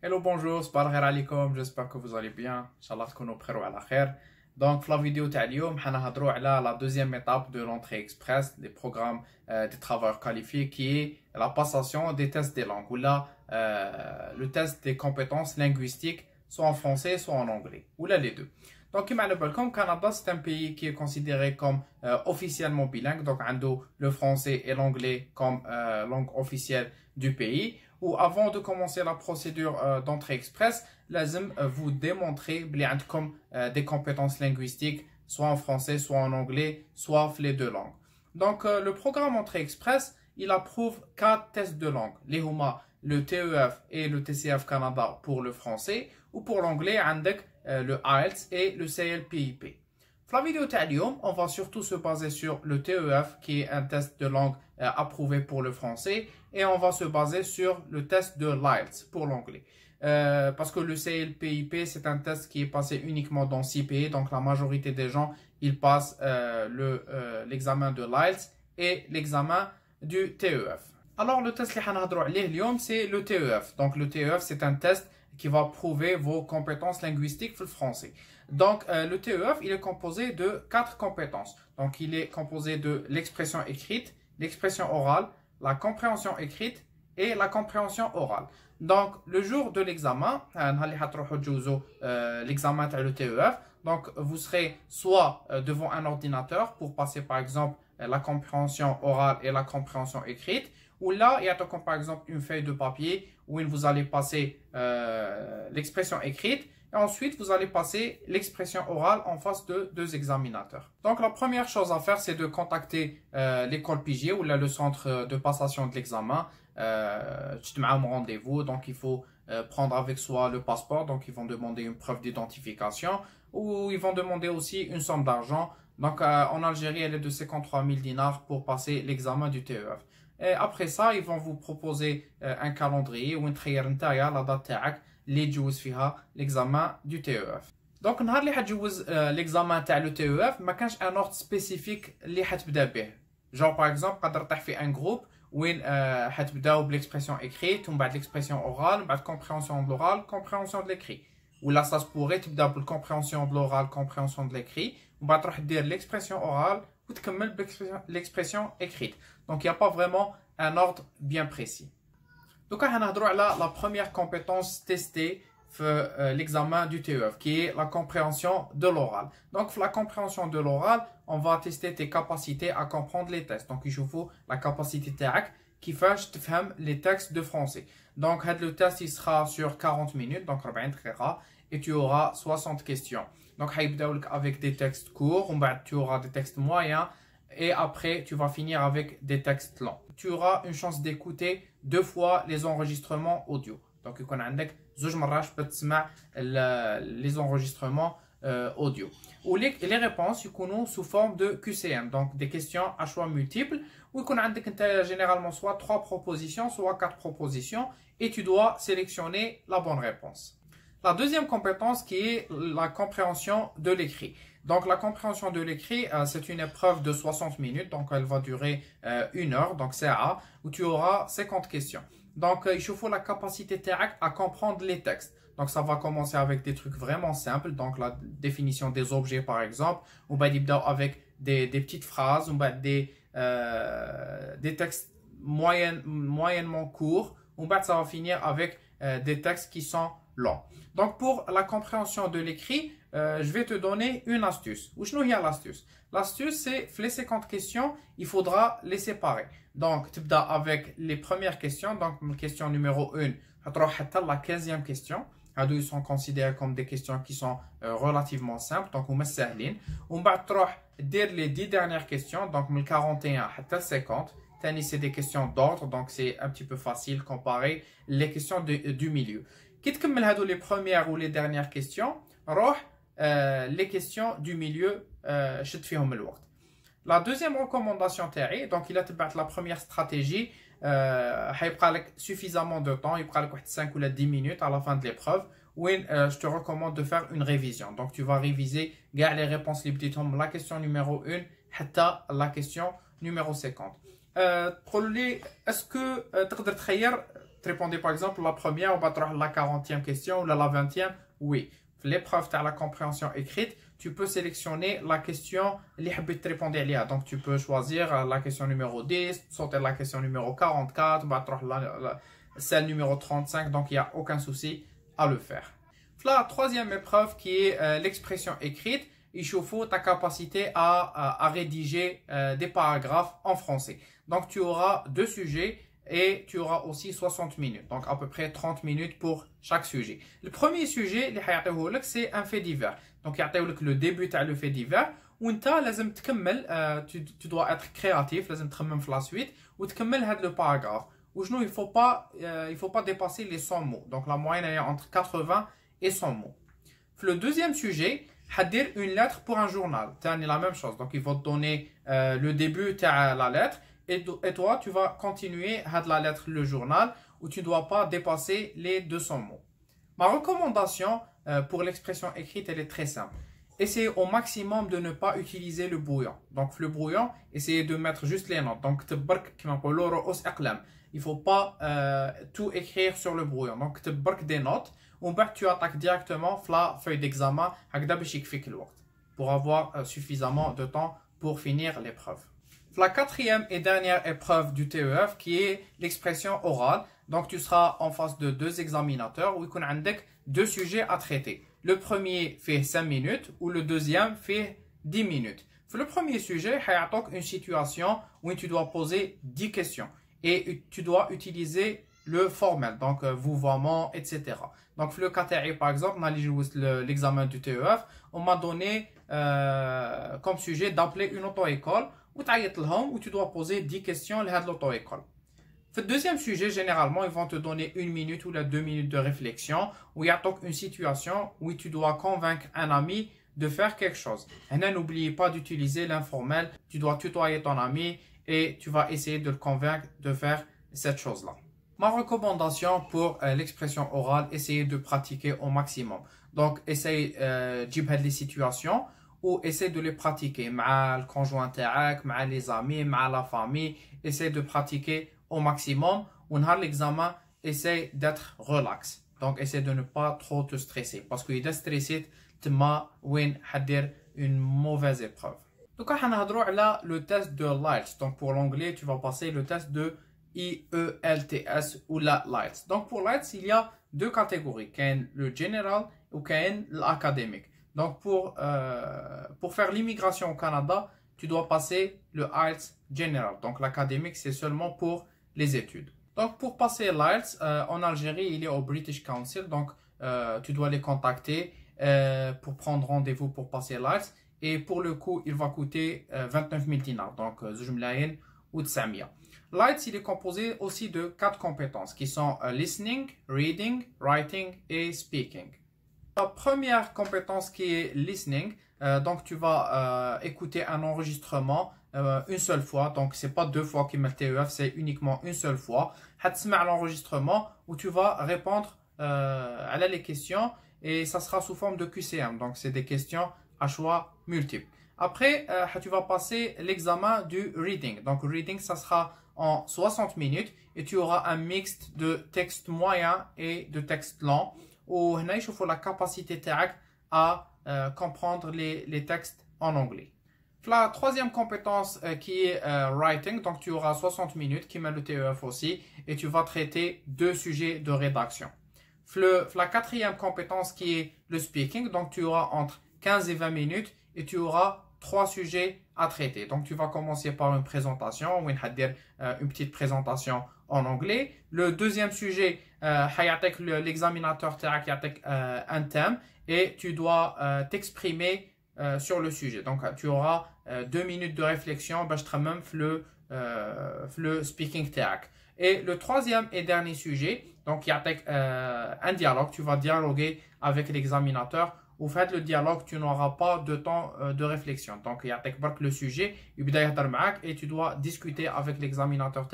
Hello, bonjour, j'espère que vous allez bien. Inch'Allah, تكونوا à la khair. Donc, la vidéo nous allons parler à la deuxième étape de l'entrée express des programmes euh, des travailleurs qualifiés qui est la passation des tests des langues ou là euh, le test des compétences linguistiques soit en français soit en anglais ou là les deux. Donc, le Canada, c'est un pays qui est considéré comme euh, officiellement bilingue, donc le français et l'anglais comme langue officielle du pays ou avant de commencer la procédure euh, d'entrée express, l'ASM euh, vous démontrer euh, des compétences linguistiques, soit en français, soit en anglais, soit les deux langues. Donc le programme entrée express, il approuve quatre tests de langue. Les Huma, le TEF et le TCF Canada pour le français, ou pour l'anglais, le IELTS et le CLPIP. E la vidéo on va surtout se baser sur le TEF qui est un test de langue euh, approuvé pour le français et on va se baser sur le test de l'IELTS pour l'anglais. Euh, parce que le CLPIP, c'est un test qui est passé uniquement dans 6 pays, donc la majorité des gens, ils passent euh, l'examen de l'IELTS et l'examen du TEF. Alors le test que nous c'est le TEF. Donc le TEF, c'est un test qui va prouver vos compétences linguistiques pour le français. Donc, euh, le TEF, il est composé de quatre compétences. Donc, il est composé de l'expression écrite, l'expression orale, la compréhension écrite et la compréhension orale. Donc, le jour de l'examen, euh, euh, l'examen de le TEF, donc vous serez soit devant un ordinateur pour passer par exemple la compréhension orale et la compréhension écrite, ou là, il y a par exemple une feuille de papier où vous allez passer euh, l'expression écrite et ensuite vous allez passer l'expression orale en face de deux examinateurs. Donc la première chose à faire, c'est de contacter euh, l'école Pigier ou là le centre euh, de passation de l'examen. tu te mets un rendez-vous, donc il faut prendre avec soi le passeport, donc ils vont demander une preuve d'identification ou ils vont demander aussi une somme d'argent. Donc en Algérie, elle est de 53 000 dinars pour passer l'examen du TEF. Et euh, après ça, ils vont vous proposer euh, un calendrier ou une trière la date les fiha l'examen du TEF. Donc, on euh, a l'examen le TEF, mais quand un ordre spécifique l'ihatbdabé. Genre, par exemple, quand tu faire un groupe, ou euh, l'expression écrite, ou l'expression orale, ou compréhension de l'oral, compréhension de l'écrit. Ou là, ça se pourrait, tu compréhension de l'oral, compréhension de l'écrit, ou l'expression orale, ou l'expression écrite. Donc il n'y a pas vraiment un ordre bien précis. Donc on va parler la première compétence testée euh, euh, l'examen du TEF, qui est la compréhension de l'oral. Donc, la compréhension de l'oral, on va tester tes capacités à comprendre les textes. Donc, il faut la capacité TEAC e qui fait que tu les textes de français. Donc, le test, il sera sur 40 minutes, donc 40 et tu auras 60 questions. Donc, avec des textes courts, bah, tu auras des textes moyens et après, tu vas finir avec des textes longs. Tu auras une chance d'écouter deux fois les enregistrements audio. Donc, il y d'écouter deux fois les enregistrements euh, audio. Ou les, réponses, seront sous forme de QCM, donc des questions à choix multiples. Ou il a généralement soit trois propositions, soit quatre propositions, et tu dois sélectionner la bonne réponse. La deuxième compétence qui est la compréhension de l'écrit. Donc la compréhension de l'écrit, euh, c'est une épreuve de 60 minutes, donc elle va durer euh, une heure, donc c'est A, où tu auras 50 questions. Donc euh, il il faut la capacité à comprendre les textes. Donc ça va commencer avec des trucs vraiment simples, donc la définition des objets par exemple, ou bien avec des, petites phrases, ou des, des textes moyennement courts, ou bien ça va finir avec des textes qui sont donc, pour la compréhension de l'écrit, euh, je vais te donner une astuce. Où qu'il y a l'astuce L'astuce, c'est les 50 questions, il faudra les séparer. Donc, tu avec les premières questions. Donc, question numéro 1, la 15e question. Ils sont considérés comme des questions qui sont euh, relativement simples, donc on va vas dire les 10 dernières questions donc 41 à 50 c'est des questions d'ordre donc c'est un petit peu facile comparer les questions du milieu les premières ou les dernières questions, les questions du milieu, je te La deuxième recommandation, Terry, donc il a peut la première stratégie, il prend suffisamment de temps, il prend 5 ou 10 minutes à la fin de l'épreuve, où je te recommande de faire une révision. Donc tu vas réviser, garder les réponses libides la question numéro 1, la question numéro 50. Est-ce que tu peux très répondez par exemple la première, ou la 40e question, ou la 20e, oui. L'épreuve, tu as la compréhension écrite, tu peux sélectionner la question te répondre à Donc, tu peux choisir euh, la question numéro 10, sortez la question numéro 44, celle numéro 35. Donc, il n'y a aucun souci à le faire. La troisième épreuve qui est euh, l'expression écrite, il faut ta capacité à rédiger euh, des paragraphes en français. Donc, tu auras deux sujets et tu auras aussi 60 minutes, donc à peu près 30 minutes pour chaque sujet. Le premier sujet, c'est un fait divers. Donc, il le début le fait divers. Ou euh, tu dois être créatif, tu la suite, ou tu le paragraphe. Ou il ne faut, pas, euh, il faut pas dépasser les 100 mots. Donc, la moyenne est entre 80 et 100 mots. Le deuxième sujet, une lettre pour un journal. C'est la même chose. Donc, il faut te donner euh, le début, de la lettre et, toi, tu vas continuer à la lettre le journal où tu ne dois pas dépasser les 200 mots. Ma recommandation euh, pour l'expression écrite, elle est très simple. Essayez au maximum de ne pas utiliser le brouillon. Donc, le brouillon, essayez de mettre juste les notes. Donc, il ne faut pas euh, tout écrire sur le brouillon. Donc, des notes. Ou tu attaques directement la feuille d'examen pour avoir euh, suffisamment de temps pour finir l'épreuve. La quatrième et dernière épreuve du TEF qui est l'expression orale. Donc tu seras en face de deux examinateurs où il y a deux sujets à traiter. Le premier fait 5 minutes ou le deuxième fait 10 minutes. Le premier sujet, il une situation où tu dois poser 10 questions et tu dois utiliser le formel, donc euh, vous, vraiment, etc. Donc, le KTI, par exemple, dans l'examen du TEF, on m'a donné euh, comme sujet d'appeler une auto-école ou tu dois poser 10 questions à l'auto-école. Le deuxième sujet, généralement ils vont te donner une minute ou la deux minutes de réflexion où il y a donc une situation où tu dois convaincre un ami de faire quelque chose. Et n'oubliez pas d'utiliser l'informel, tu dois tutoyer ton ami et tu vas essayer de le convaincre de faire cette chose-là. Ma recommandation pour euh, l'expression orale, essayez de pratiquer au maximum. Donc, essayez, euh, les situations ou essaie de les pratiquer mal, conjoint avec mal les amis mal la famille essaie de pratiquer au maximum On a l'examen essaie d'être relax donc essaie de ne pas trop te stresser parce que te stressé tu vas avoir une mauvaise épreuve donc va là le test de l'IELTS donc pour l'anglais tu vas passer le test de IELTS ou la l'IELTS donc pour lights, il y a deux catégories a le général ou l'académique donc, euh, pour, faire l'immigration au Canada, tu dois passer le IELTS General. Donc, l'académique, c'est seulement pour les études. Donc, pour passer l'IELTS, euh, en Algérie, il est au British Council. Donc, euh, tu dois les contacter pour prendre rendez-vous pour passer l'IELTS. Et pour le coup, il va coûter 29 000 dinars. Donc, 000 ou Tsamia. L'IELTS, il est composé aussi de quatre compétences qui sont listening, reading, writing et speaking. Ta première compétence qui est listening, euh, donc tu vas euh, écouter un enregistrement euh, une seule fois, donc c'est pas deux fois qui met TEF, c'est uniquement une seule fois. à l'enregistrement où tu vas répondre à les questions et ça sera sous forme de QCM, donc c'est des questions à choix multiples. Après, tu vas passer l'examen du reading. Donc reading, ça sera en 60 minutes et tu auras un mixte de texte moyen et de texte lent. Ou la capacité كاباسيتي تاعك euh, comprendre les, textes en anglais. La troisième compétence euh, qui est euh, writing, donc tu auras 60 minutes, qui met le TEF aussi, et tu vas traiter deux sujets de rédaction. la quatrième compétence qui est le speaking, donc tu auras entre 15 et 20 minutes, et tu auras trois sujets à traiter. Donc tu vas commencer par une présentation, ou une, une petite présentation en anglais. Le deuxième sujet, euh, l'examinateur a un thème et tu dois euh, t'exprimer euh, sur le sujet. Donc, tu auras euh, deux minutes de réflexion, même le, le speaking Et le troisième et dernier sujet, donc il y a un dialogue, tu vas dialoguer avec l'examinateur. Au fait, le dialogue, tu n'auras pas de temps de réflexion. Donc, il y a le sujet, et tu dois discuter avec l'examinateur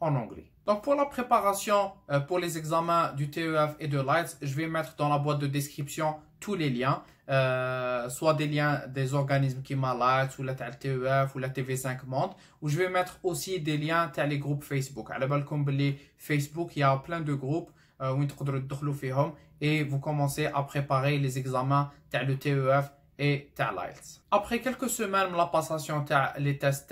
en anglais. Donc pour la préparation euh, pour les examens du TEF et de l'IELTS, je vais mettre dans la boîte de description tous les liens, euh, soit des liens des organismes qui l'IELTS ou la TEF ou la TV5 Monde, ou je vais mettre aussi des liens tels les groupes Facebook. À la Facebook, il y a plein de groupes euh, où vous et vous commencez à préparer les examens tels le TEF et IELTS. E Après quelques semaines, la passation des tests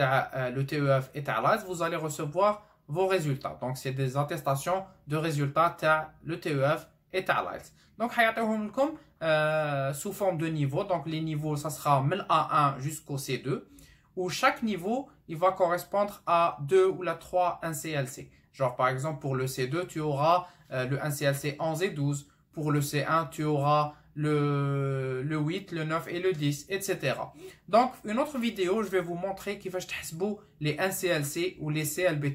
le TEF et IELTS, e vous allez recevoir vos résultats. Donc, c'est des attestations de résultats le TEF et تاع l'IELTS. Donc, لكم euh, sous forme de niveau Donc, les niveaux, ça sera A1 jusqu'au C2 où chaque niveau, il va correspondre à 2 ou la 3 NCLC. Genre, par exemple, pour le C2, tu auras euh, le NCLC 11 et 12. Pour le C1, tu auras le, 8, le 9 et le 10, etc. Donc, une autre vidéo, je vais vous montrer qui va les NCLC ou les CLB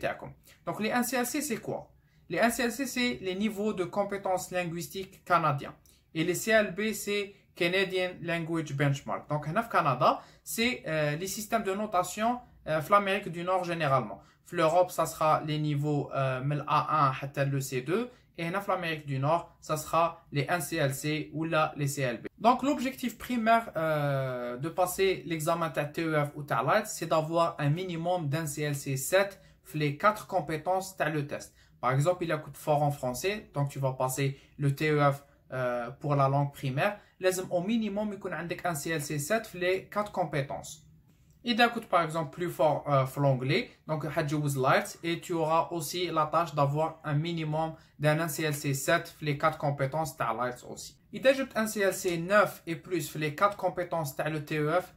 Donc, les NCLC, c'est quoi Les NCLC, c'est les niveaux de compétences linguistiques canadiens. Et les CLB, c'est Canadian Language Benchmark. Donc, au Canada, c'est euh, les systèmes de notation euh, l'Amérique du Nord généralement. L'Europe, ça sera les niveaux A1 à le C2. Et en l'Amérique du Nord, ça sera les NCLC ou là les CLB. Donc l'objectif primaire euh, de passer l'examen TEF ou TALAT, c'est d'avoir un minimum d'NCLC CLC 7 les quatre compétences as le test. Par exemple, il y a de fort en français, donc tu vas passer le TEF euh, pour la langue primaire. Au minimum, il y a un CLC 7 les quatre compétences. Et d'un coup, par exemple, plus fort euh, donc Hadjouz Lights, et tu auras aussi la tâche d'avoir un minimum d'un CLC 7 les 4 compétences de Lights aussi. Et d'ajoute un CLC 9 et plus les 4 compétences de le TEF,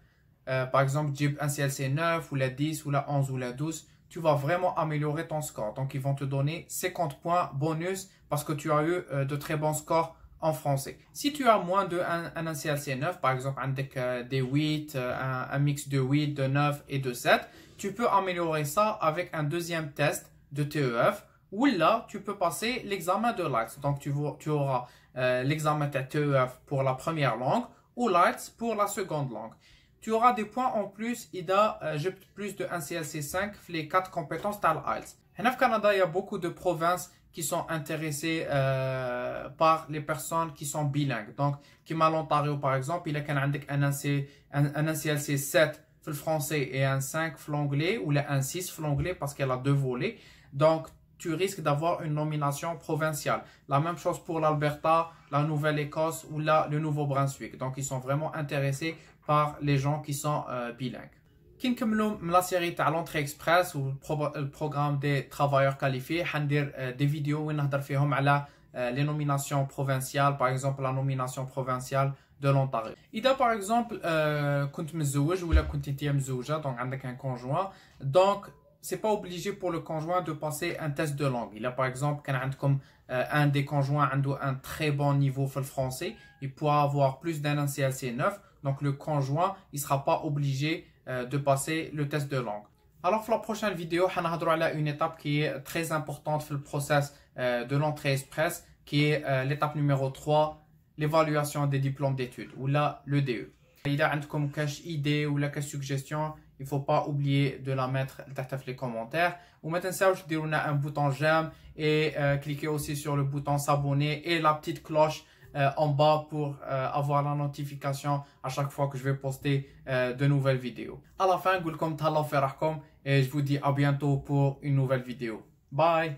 euh, par exemple, un CLC 9 ou la 10 ou la 11 ou la 12, tu vas vraiment améliorer ton score. Donc, ils vont te donner 50 points bonus parce que tu as eu euh, de très bons scores en français. Si tu as moins de un, CLC 9, par exemple, un des 8, euh, euh, un, mix de 8, de 9 et de 7, tu peux améliorer ça avec un deuxième test de TEF ou là, tu peux passer l'examen de l'IELTS. Donc, tu, tu auras euh, l'examen de TEF pour la première langue ou l'IELTS pour la seconde langue. Tu auras des points en plus, Ida, a j'ai plus de 1 CLC 5, les quatre compétences, dans l'IELTS. En Canada, il y a beaucoup de provinces qui sont intéressés euh, par les personnes qui sont bilingues. Donc, qui m'a l'Ontario, par exemple, il y a un, un NCLC 7 le français et un 5 l'anglais ou un 6 l'anglais parce qu'elle a deux volets. Donc, tu risques d'avoir une nomination provinciale. La même chose pour l'Alberta, la Nouvelle-Écosse ou la, le Nouveau-Brunswick. Donc, ils sont vraiment intéressés par les gens qui sont euh, bilingues. Quand la série de l'entrée express ou le programme des travailleurs qualifiés, on a euh, des vidéos où on a les nominations provinciales, par exemple la nomination provinciale de l'Ontario. Il y a par exemple, quand je suis en train de faire un conjoint, donc ce n'est pas obligé pour le conjoint de passer un test de langue. Il y a par exemple, euh, un des conjoints a un très bon niveau de français, il pourra avoir plus d'un CLC 9, donc le conjoint ne sera pas obligé. Euh, de passer le test de langue. Alors, pour la prochaine vidéo, on va parler une étape qui est très importante dans le process euh, de l'entrée express, qui est euh, l'étape numéro 3, l'évaluation des diplômes d'études, ou là, le DE. Il y a comme cache idée ou la suggestion, il ne faut pas oublier de la mettre dans les commentaires. Ou maintenant, ça, je dirais, on un bouton j'aime et cliquez aussi sur le bouton s'abonner et la petite cloche euh, en bas pour euh, avoir la notification à chaque fois que je vais poster euh, de nouvelles vidéos. À la fin, et je vous dis à bientôt pour une nouvelle vidéo. Bye